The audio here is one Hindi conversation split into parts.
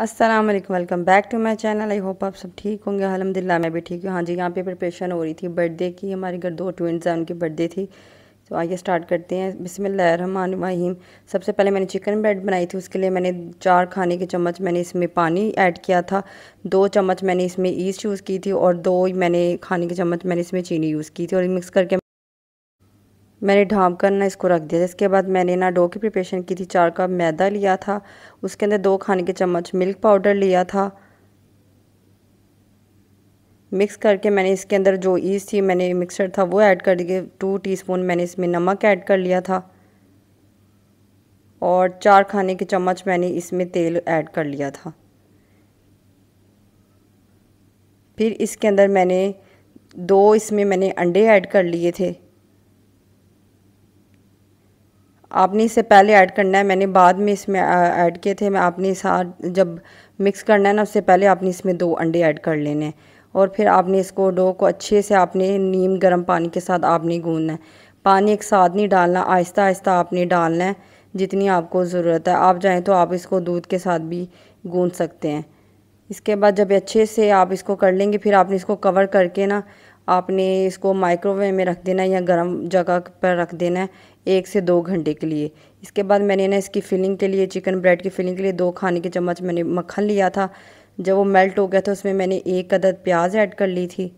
अस्सलाम वालेकुम welcome back to my channel I hope आप सब ठीक होंगे अलहमदिल्ला मैं भी ठीक हूँ हाँ जी यहाँ पे प्रिपरेशन हो रही थी बर्थडे की हमारे घर दो ट्विंट्स हैं उनकी बर्थडे थी तो आइए स्टार्ट करते हैं बिसमीम सबसे पहले मैंने चिकन ब्रेड बनाई थी उसके लिए मैंने चार खाने के चम्मच मैंने इसमें पानी ऐड किया था दो चम्मच मैंने इसमें ईस्ट यूज़ की थी और दो मैंने खाने के चम्मच मैंने इसमें चीनी यूज़ की थी और मिक्स करके मैंने ढाँप कर ना इसको रख दिया इसके बाद मैंने ना डो की प्रिपरेशन की थी चार कप मैदा लिया था उसके अंदर दो खाने के चम्मच मिल्क पाउडर लिया था मिक्स करके मैंने इसके अंदर जो ईज थी मैंने मिक्सर था वो ऐड कर दिए टू टीस्पून मैंने इसमें नमक ऐड कर लिया था और चार खाने के चम्मच मैंने इसमें तेल ऐड कर लिया था फिर इसके अंदर मैंने दो इसमें मैंने अंडे ऐड कर लिए थे आपने इससे पहले ऐड करना है मैंने बाद में इसमें ऐड किए थे मैं आपने साथ जब मिक्स करना है ना उससे पहले आपने इसमें दो अंडे ऐड कर लेने हैं और फिर आपने इसको डो को अच्छे से आपने नीम गर्म पानी के साथ आपने गूंदना है पानी एक साथ नहीं डालना आहिस्ता आहिस्ता आपने डालना है जितनी आपको ज़रूरत है आप जाएँ तो आप इसको दूध के साथ भी गूँध सकते हैं इसके बाद जब अच्छे से आप इसको कर लेंगे फिर आपने इसको कवर करके ना आपने इसको माइक्रोवेव में रख देना है या गर्म जगह पर रख देना है एक से दो घंटे के लिए इसके बाद मैंने ना इसकी फिलिंग के लिए चिकन ब्रेड की फिलिंग के लिए दो खाने के चम्मच मैंने मक्खन लिया था जब वो मेल्ट हो गया था उसमें मैंने एक अदद प्याज ऐड कर ली थी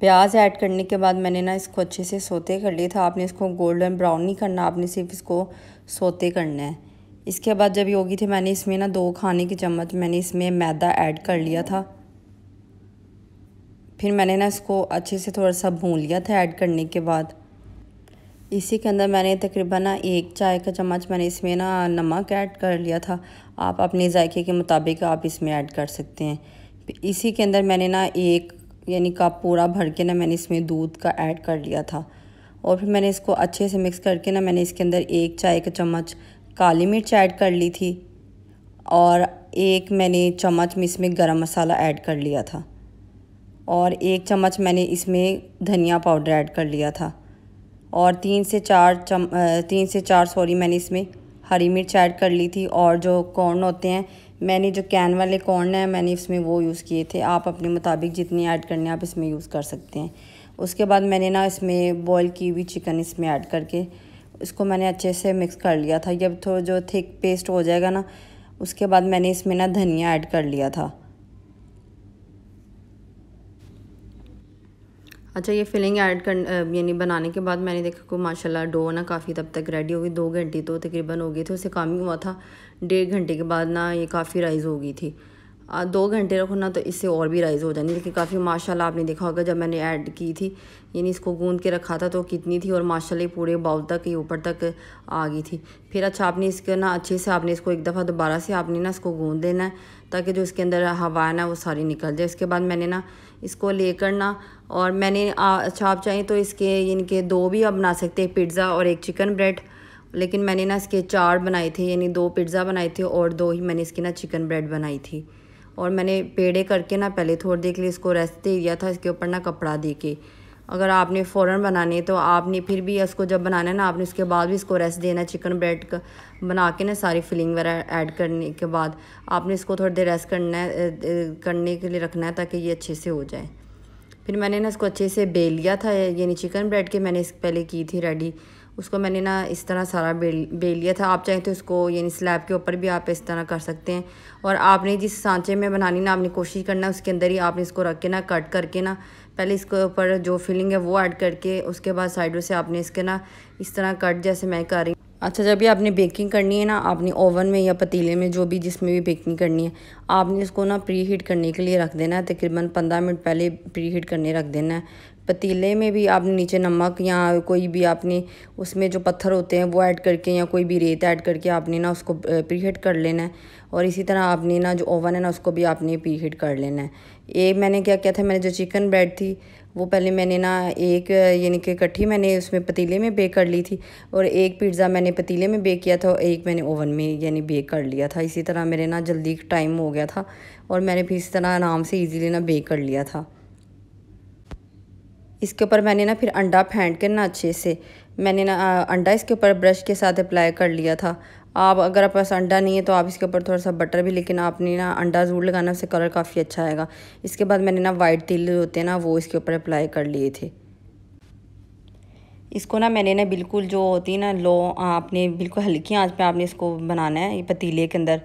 प्याज ऐड करने के बाद मैंने ना इसको अच्छे से सोते कर लिया था आपने इसको गोल्डन ब्राउन नहीं करना आपने सिर्फ इसको सोते करना है इसके बाद जब ये थे थी मैंने इसमें ना दो खाने के चम्मच मैंने इसमें मैदा ऐड कर लिया था फिर मैंने ना इसको अच्छे से थोड़ा सा भून लिया था ऐड करने के बाद इसी के अंदर मैंने तकरीबन ना एक चाय का चम्मच मैंने इसमें ना नमक ऐड कर लिया था आप अपने जायके के मुताबिक आप इसमें ऐड कर सकते हैं इसी के अंदर मैंने ना एक यानी कप पूरा भर के ना मैंने इसमें दूध का ऐड कर लिया था और फिर मैंने इसको अच्छे से मिक्स करके ना मैंने इसके अंदर एक चाय का चम्मच काली मिर्च ऐड कर ली थी और एक मैंने चम्मच में इसमें गरम मसाला ऐड कर लिया था और एक चम्मच मैंने इसमें धनिया पाउडर ऐड कर लिया था और तीन से चार चम तीन से चार सॉरी मैंने इसमें हरी मिर्च ऐड कर ली थी और जो कॉर्न होते हैं मैंने जो कैन वाले कॉर्न हैं मैंने इसमें वो यूज़ किए थे आप अपने मुताबिक जितने ऐड करने आप इसमें यूज़ कर सकते हैं उसके बाद मैंने ना इसमें बॉयल की हुई चिकन इसमें ऐड करके इसको मैंने अच्छे से मिक्स कर लिया था जब थोड़ा तो जो थिक पेस्ट हो जाएगा ना उसके बाद मैंने इसमें ना धनिया ऐड कर लिया था अच्छा ये फिलिंग ऐड कर यानी बनाने के बाद मैंने देखा को माशाल्लाह डो ना काफ़ी तब तक रेडी हो गई दो घंटे तो तकरीबन हो गई थी उसे काम ही हुआ था डेढ़ घंटे के बाद ना ये काफ़ी राइज़ हो गई थी दो घंटे रखो ना तो इससे और भी राइज़ हो जानी लेकिन काफ़ी माशाल्लाह आपने देखा होगा जब मैंने ऐड की थी यानी इसको गूंद के रखा था तो कितनी थी और माशाल्लाह पूरे बाउल तक ये ऊपर तक आ गई थी फिर अच्छा आपने इसके ना अच्छे से आपने इसको एक दफ़ा दोबारा से आपने ना इसको गूंद देना है ताकि जो इसके अंदर हवा है ना वो सारी निकल जाए इसके बाद मैंने ना इसको लेकर ना और मैंने अच्छा आप चाहें तो इसके इनके दो भी आप बना सकते हैं पिज्ज़ा और एक चिकन ब्रेड लेकिन मैंने ना इसके चार बनाए थे यानी दो पिज्ज़ा बनाए थे और दो ही मैंने इसकी ना चिकन ब्रेड बनाई थी और मैंने पेड़े करके ना पहले थोड़ी देर के लिए इसको रेस्ट दे दिया था इसके ऊपर ना कपड़ा दे के अगर आपने फ़ौरन बनानी है तो आपने फिर भी इसको जब बनाना है ना आपने उसके बाद भी इसको रेस्ट देना चिकन ब्रेड का बना के ना सारी फिलिंग वगैरह ऐड करने के बाद आपने इसको थोड़ी देर रेस्ट करना है करने के लिए रखना है ताकि ये अच्छे से हो जाए फिर मैंने ना इसको अच्छे से बेल लिया था यानी चिकन ब्रेड के मैंने इस पहले की थी रेडी उसको मैंने ना इस तरह सारा बेल बेल लिया था आप चाहें तो इसको यानी स्लैब के ऊपर भी आप इस तरह कर सकते हैं और आपने जिस सांचे में बनानी ना आपने कोशिश करना है उसके अंदर ही आपने इसको रख के ना कट करके ना पहले इसके ऊपर जो फिलिंग है वो ऐड करके उसके बाद साइडों से आपने इसके ना इस तरह कट जैसे मैं कर रही अच्छा जब ये आपने बेकिंग करनी है ना आपने ओवन में या पतीले में जो भी जिसमें भी बेकिंग करनी है आपने इसको ना प्री हीट करने के लिए रख देना है तकरीबन पंद्रह मिनट पहले प्री हीट करने रख देना है पतीले में भी आपने नीचे नमक या कोई भी आपने उसमें जो पत्थर होते हैं वो ऐड करके या कोई भी रेत ऐड करके आपने ना उसको प्री हीट कर लेना है और इसी तरह आपने ना जो ओवन है ना उसको भी आपने प्री हीट कर लेना है ये मैंने क्या किया था मैंने जो चिकन ब्रेड थी वो पहले मैंने ना एक यानी कि इकट्ठी मैंने उसमें पतीले में बेक कर ली थी और एक पिज़्ज़ा मैंने पतीले में बेक किया था और एक मैंने ओवन में यानी बेक कर लिया था इसी तरह मेरे ना जल्दी टाइम हो गया था और मैंने फिर इसी तरह आराम से ईजीली ना बेक कर लिया था इसके ऊपर मैंने ना फिर अंडा फेंट कर ना अच्छे से मैंने ना अंडा इसके ऊपर ब्रश के साथ अप्लाई कर लिया था आप अगर आपके पास अंडा नहीं है तो आप इसके ऊपर थोड़ा सा बटर भी लेकिन आपने ना अंडा ज़रूर लगाना उससे कलर काफ़ी अच्छा आएगा इसके बाद मैंने ना वाइट तिल होते हैं ना वो इसके ऊपर अप्लाई कर लिए थे इसको ना मैंने ना बिल्कुल जो होती है ना लो आपने बिल्कुल हल्की आंच पे आपने इसको बनाना है ये पतीले के अंदर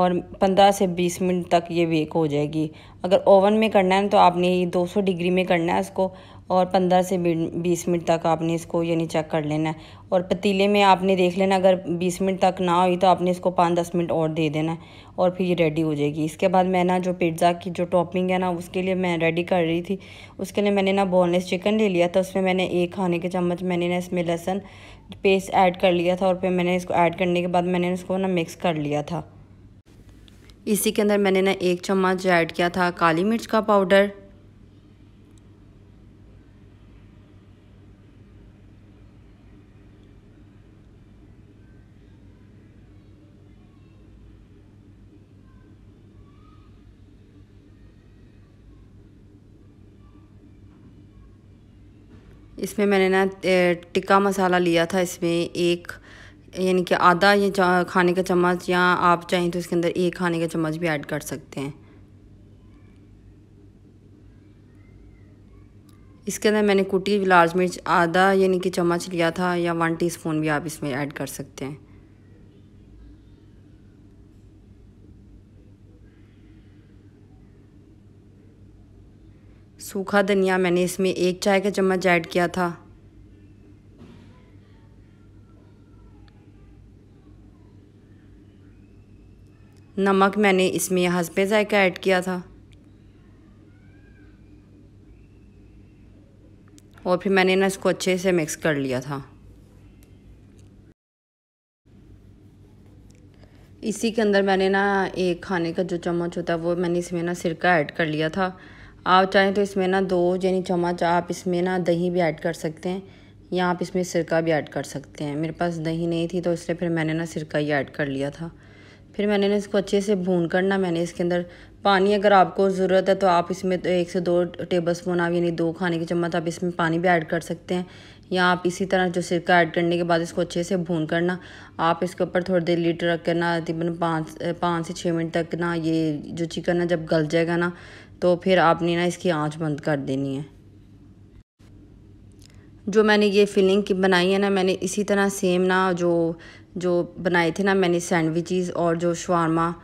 और 15 से 20 मिनट तक ये बेक हो जाएगी अगर ओवन में करना है तो आपने 200 डिग्री में करना है इसको और 15 से 20 मिनट तक आपने इसको यानी चेक कर लेना है और पतीले में आपने देख लेना अगर 20 मिनट तक ना हुई तो आपने इसको पाँच दस मिनट और दे देना है और फिर ये रेडी हो जाएगी इसके बाद मैं ना जो पिज्ज़ा की जो टॉपिंग है ना उसके लिए मैं रेडी कर रही थी उसके लिए मैंने ना बोनलेस चिकन ले लिया था उसमें मैंने एक खाने के चम्मच मैंने ना इसमें लहसन पेस्ट ऐड कर लिया था और फिर मैंने इसको ऐड करने के बाद मैंने इसको ना मिक्स कर लिया था इसी के अंदर मैंने ना एक चम्मच ऐड किया था काली मिर्च का पाउडर इसमें मैंने ना टिक्का मसाला लिया था इसमें एक यानी कि आधा ये खाने का चम्मच या आप चाहें तो इसके अंदर एक खाने का चम्मच भी ऐड कर सकते हैं इसके अंदर मैंने कुटी लाल मिर्च आधा यानी कि चम्मच लिया था या वन टीस्पून भी आप इसमें ऐड कर सकते हैं सूखा धनिया मैंने इसमें एक चाय का चम्मच ऐड किया था नमक मैंने इसमें हंसपे जायका ऐड किया था और फिर मैंने ना इसको अच्छे से मिक्स कर लिया था इसी के अंदर मैंने ना एक खाने का जो चम्मच होता है वो मैंने इसमें ना सिरका ऐड कर लिया था आप चाहें तो इसमें ना दो यानी चम्मच आप इसमें ना दही भी ऐड कर सकते हैं या आप इसमें सिरका भी ऐड कर सकते हैं मेरे पास दही नहीं थी तो इसलिए फिर मैंने ना सिरका ही ऐड कर लिया था फिर मैंने ना इसको अच्छे से भून कर ना मैंने इसके अंदर पानी अगर आपको ज़रूरत है तो आप इसमें तो एक से दो टेबल स्पून आप यानी दो खाने की चम्मच आप इसमें पानी भी ऐड कर सकते हैं या आप इसी तरह जो सिरका ऐड करने के बाद इसको अच्छे से भून करना आप इसके ऊपर थोड़ी देर लीटर रख कर ना तकरीबन पाँच पाँच से छः मिनट तक ना ये जो चिकन है जब गल जाएगा ना तो फिर आपने ना इसकी आंच बंद कर देनी है जो मैंने ये फिलिंग की बनाई है ना मैंने इसी तरह सेम ना जो जो बनाए थे ना मैंने सैंडविचेस और जो शवारमा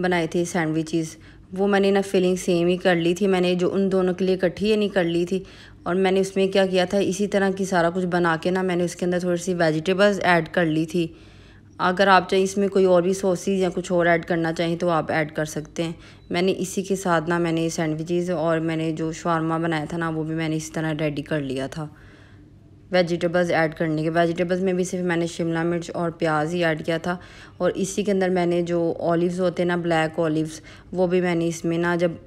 बनाए थे सैंडविचेस वो मैंने ना फिलिंग सेम ही कर ली थी मैंने जो उन दोनों के लिए इकट्ठी ही नहीं कर ली थी और मैंने उसमें क्या किया था इसी तरह की सारा कुछ बना के ना मैंने उसके अंदर थोड़ी सी वेजिटेबल्स ऐड कर ली थी अगर आप चाहें इसमें कोई और भी सॉसेज या कुछ और ऐड करना चाहें तो आप ऐड कर सकते हैं मैंने इसी के साथ ना मैंने सैंडविचेस और मैंने जो शवरमा बनाया था ना वो भी मैंने इस तरह रेडी कर लिया था वेजिटेबल्स ऐड करने के वेजिटेबल्स में भी सिर्फ मैंने शिमला मिर्च और प्याज ही ऐड किया था और इसी के अंदर मैंने जो ऑलिव्स होते हैं ना ब्लैक ऑलिव्स वो भी मैंने इसमें ना जब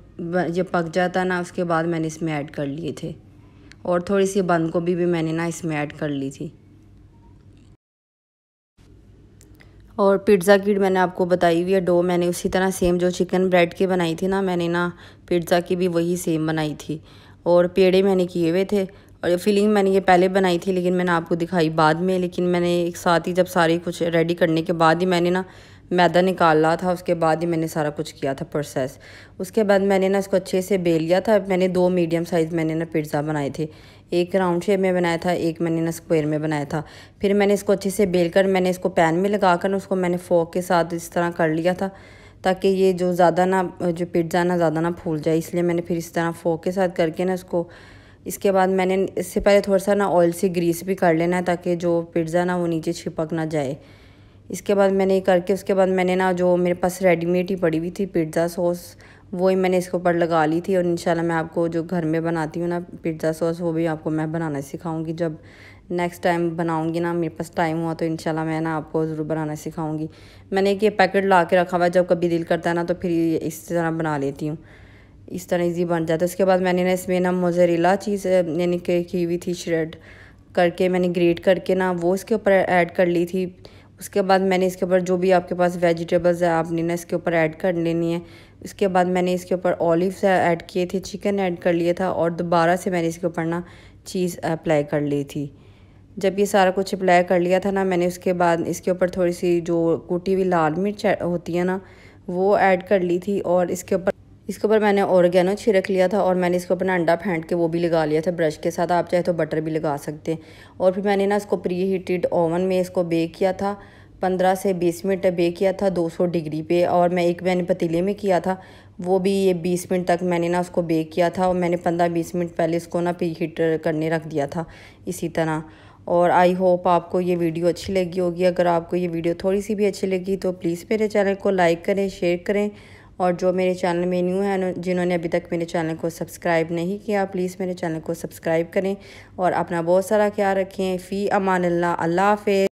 जब पक जाता ना उसके बाद मैंने इसमें ऐड कर लिए थे और थोड़ी सी बंद गोभी भी मैंने ना इसमें ऐड कर ली थी और पिज़्ज़ा की मैंने आपको बताई हुई है डो मैंने उसी तरह सेम जो चिकन ब्रेड की बनाई थी ना मैंने ना पिज़्ज़ा की भी वही सेम बनाई थी और पेड़े मैंने किए हुए थे और फिलिंग मैंने ये पहले बनाई थी लेकिन मैंने आपको दिखाई बाद में लेकिन मैंने एक साथ ही जब सारी कुछ रेडी करने के बाद ही मैंने ना मैदा निकाला था उसके बाद ही मैंने सारा कुछ किया था प्रोसेस उसके बाद मैंने ना इसको अच्छे से बेल लिया था मैंने दो मीडियम साइज़ मैंने ना पिज्ज़ा बनाए थे एक राउंड शेप में बनाया था एक मैंने ना स्क्वायर में बनाया था फिर मैंने इसको अच्छे से बेल कर मैंने इसको पैन में लगा कर उसको मैंने फोक के साथ इस तरह कर लिया था ताकि ये जो ज़्यादा ना जो पिज्ज़ा ना ज़्यादा ना फूल जाए इसलिए मैंने फिर इस तरह फोक के साथ करके ना उसको इसके बाद मैंने इससे पहले थोड़ा सा ना ऑयल से ग्रीस भी कर लेना है ताकि जो पिज्ज़ा ना वो नीचे छिपक ना जाए इसके बाद मैंने करके उसके बाद मैंने ना जो मेरे पास रेडीमेड ही पड़ी हुई थी पिज्ज़ा सॉस वो ही मैंने इसके ऊपर लगा ली थी और इंशाल्लाह मैं आपको जो घर में बनाती हूँ ना पिज्ज़ा सॉस वो भी आपको मैं बनाना सिखाऊंगी जब नेक्स्ट टाइम बनाऊंगी ना मेरे पास टाइम हुआ तो इंशाल्लाह मैं ना आपको ज़रूर बनाना सिखाऊंगी मैंने एक ये पैकेट ला के रखा हुआ जब कभी दिल करता है ना तो फिर इस तरह बना लेती हूँ इस तरह ईजी बन जाता है उसके बाद मैंने ना इसमें ना मोजरेला चीज़ यानी कि की हुई थी श्रेड करके मैंने ग्रेट करके ना वो इसके ऊपर ऐड कर ली थी उसके बाद मैंने इसके ऊपर जो भी आपके पास वेजिटेबल्स है आपने ना इसके ऊपर ऐड कर लेनी है उसके बाद मैंने इसके ऊपर ऑलिव ऐड किए थे चिकन ऐड कर लिया था और दोबारा से मैंने इसके ऊपर ना चीज़ अप्लाई कर ली थी जब ये सारा कुछ अप्लाई कर लिया था ना मैंने उसके बाद इसके ऊपर थोड़ी सी जो कूटी हुई लाल मिर्च होती है ना वो ऐड कर ली थी और इसके ऊपर इसके ऊपर मैंने औरगैनो छिड़क लिया था और मैंने इसके ऊपर ना अंडा फेंट के वो भी लगा लिया था ब्रश के साथ आप चाहे तो बटर भी लगा सकते हैं और फिर मैंने ना इसको प्री हीटेड ओवन में इसको बेक किया था पंद्रह से बीस मिनट बे किया था दो सौ डिग्री पे और मैं एक मैंने पतीले में किया था वो भी ये बीस मिनट तक मैंने ना उसको बेक किया था और मैंने पंद्रह बीस मिनट पहले इसको ना प्री हीटर करने रख दिया था इसी तरह और आई होप आपको ये वीडियो अच्छी लगी होगी अगर आपको ये वीडियो थोड़ी सी भी अच्छी लगी तो प्लीज़ मेरे चैनल को लाइक करें शेयर करें और जो मेरे चैनल में न्यू हैं जिन्होंने अभी तक मेरे चैनल को सब्सक्राइब नहीं किया प्लीज़ मेरे चैनल को सब्सक्राइब करें और अपना बहुत सारा ख्याल रखें फ़ी अमान अल्लाह हाफ़